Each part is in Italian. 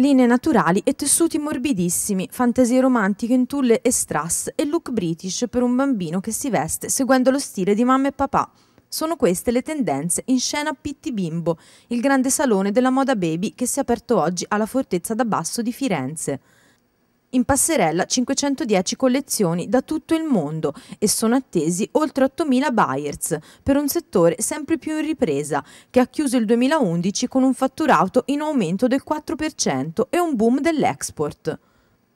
linee naturali e tessuti morbidissimi, fantasie romantiche in tulle e strass e look british per un bambino che si veste seguendo lo stile di mamma e papà. Sono queste le tendenze in scena Pitti Bimbo, il grande salone della moda baby che si è aperto oggi alla Fortezza da Basso di Firenze. In passerella 510 collezioni da tutto il mondo e sono attesi oltre 8.000 buyers per un settore sempre più in ripresa che ha chiuso il 2011 con un fatturato in aumento del 4% e un boom dell'export.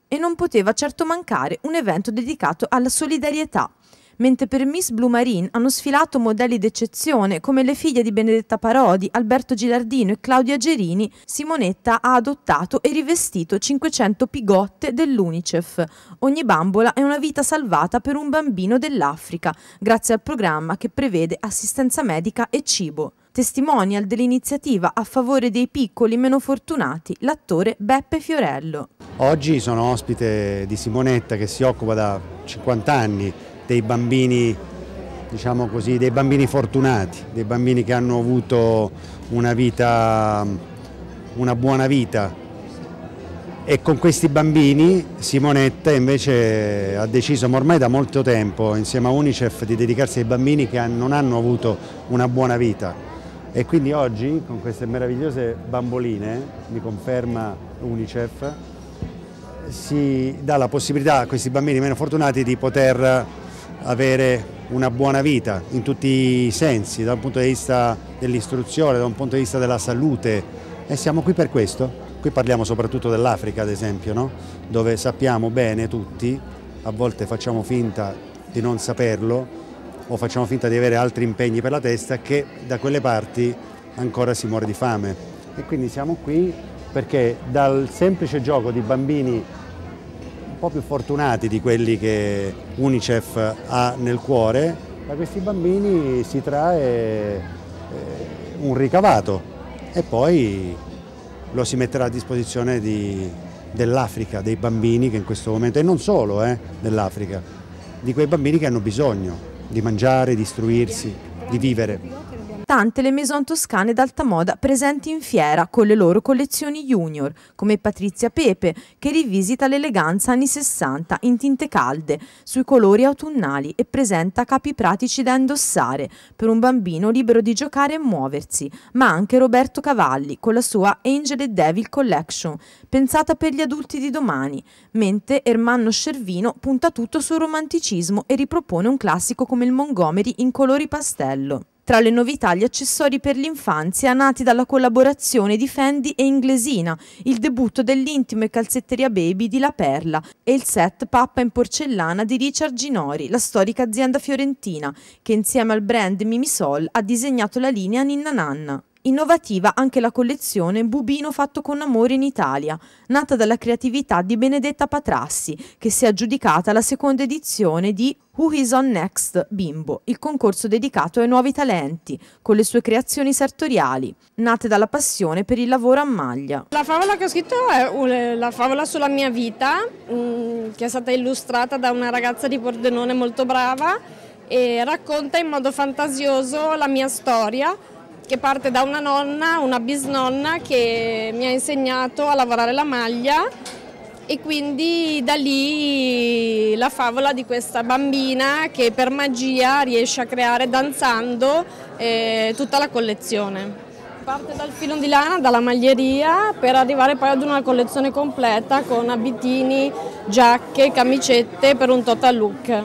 E non poteva certo mancare un evento dedicato alla solidarietà mentre per Miss Blue Marine hanno sfilato modelli d'eccezione come le figlie di Benedetta Parodi, Alberto Gilardino e Claudia Gerini, Simonetta ha adottato e rivestito 500 pigotte dell'UNICEF. Ogni bambola è una vita salvata per un bambino dell'Africa, grazie al programma che prevede assistenza medica e cibo. Testimonial dell'iniziativa a favore dei piccoli meno fortunati, l'attore Beppe Fiorello. Oggi sono ospite di Simonetta che si occupa da 50 anni dei bambini diciamo così, dei bambini fortunati, dei bambini che hanno avuto una, vita, una buona vita. E con questi bambini Simonetta invece ha deciso, ma ormai da molto tempo, insieme a Unicef, di dedicarsi ai bambini che non hanno avuto una buona vita. E quindi oggi, con queste meravigliose bamboline, mi conferma Unicef, si dà la possibilità a questi bambini meno fortunati di poter avere una buona vita in tutti i sensi, dal punto di vista dell'istruzione, da un punto di vista della salute e siamo qui per questo. Qui parliamo soprattutto dell'Africa ad esempio, no? dove sappiamo bene tutti, a volte facciamo finta di non saperlo o facciamo finta di avere altri impegni per la testa, che da quelle parti ancora si muore di fame. E quindi siamo qui perché dal semplice gioco di bambini un po' più fortunati di quelli che Unicef ha nel cuore, da questi bambini si trae eh, un ricavato e poi lo si metterà a disposizione di, dell'Africa, dei bambini che in questo momento, e non solo eh, dell'Africa, di quei bambini che hanno bisogno di mangiare, di istruirsi, di vivere nonostante le maison toscane d'alta moda presenti in fiera con le loro collezioni junior, come Patrizia Pepe, che rivisita l'eleganza anni 60 in tinte calde, sui colori autunnali e presenta capi pratici da indossare per un bambino libero di giocare e muoversi, ma anche Roberto Cavalli con la sua Angel and Devil Collection, pensata per gli adulti di domani, mentre Ermanno Scervino punta tutto sul romanticismo e ripropone un classico come il Montgomery in colori pastello. Tra le novità gli accessori per l'infanzia nati dalla collaborazione di Fendi e Inglesina, il debutto dell'intimo e calzetteria baby di La Perla e il set Pappa in porcellana di Richard Ginori, la storica azienda fiorentina, che insieme al brand Mimisol ha disegnato la linea Ninna Nanna. Innovativa anche la collezione Bubino fatto con amore in Italia, nata dalla creatività di Benedetta Patrassi, che si è aggiudicata la seconda edizione di Who is on Next Bimbo, il concorso dedicato ai nuovi talenti, con le sue creazioni sartoriali, nate dalla passione per il lavoro a maglia. La favola che ho scritto è la favola sulla mia vita, mm, che è stata illustrata da una ragazza di Pordenone molto brava e racconta in modo fantasioso la mia storia che parte da una nonna, una bisnonna che mi ha insegnato a lavorare la maglia e quindi da lì la favola di questa bambina che per magia riesce a creare danzando eh, tutta la collezione. Parte dal filo di lana, dalla maglieria, per arrivare poi ad una collezione completa con abitini, giacche, camicette per un total look.